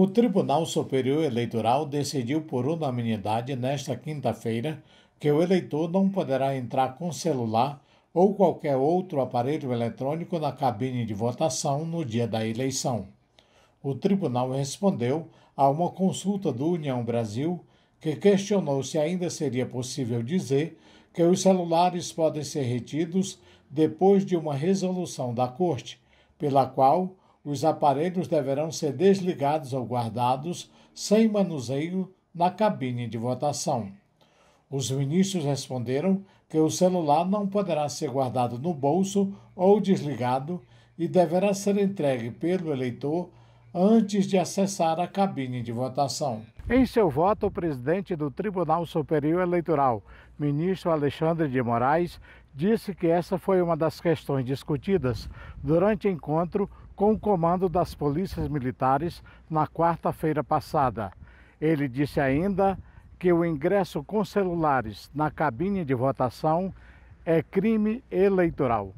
O Tribunal Superior Eleitoral decidiu por unanimidade nesta quinta-feira que o eleitor não poderá entrar com celular ou qualquer outro aparelho eletrônico na cabine de votação no dia da eleição. O tribunal respondeu a uma consulta do União Brasil que questionou se ainda seria possível dizer que os celulares podem ser retidos depois de uma resolução da Corte, pela qual os aparelhos deverão ser desligados ou guardados sem manuseio na cabine de votação. Os ministros responderam que o celular não poderá ser guardado no bolso ou desligado e deverá ser entregue pelo eleitor antes de acessar a cabine de votação. Em seu voto, o presidente do Tribunal Superior Eleitoral, ministro Alexandre de Moraes, disse que essa foi uma das questões discutidas durante encontro com o comando das polícias militares na quarta-feira passada. Ele disse ainda que o ingresso com celulares na cabine de votação é crime eleitoral.